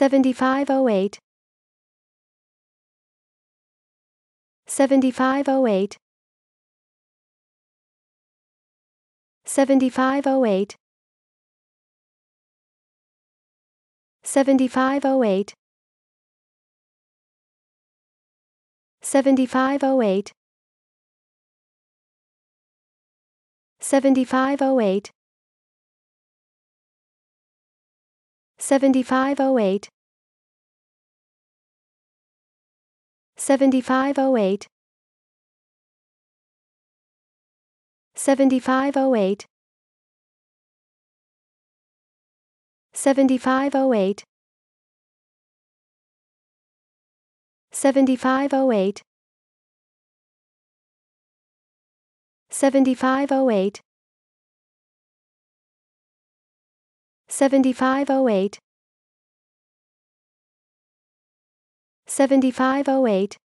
7508 7508 7508 7508 7508 7508 7508 7508 7508 7508 7508 7508 7508 7508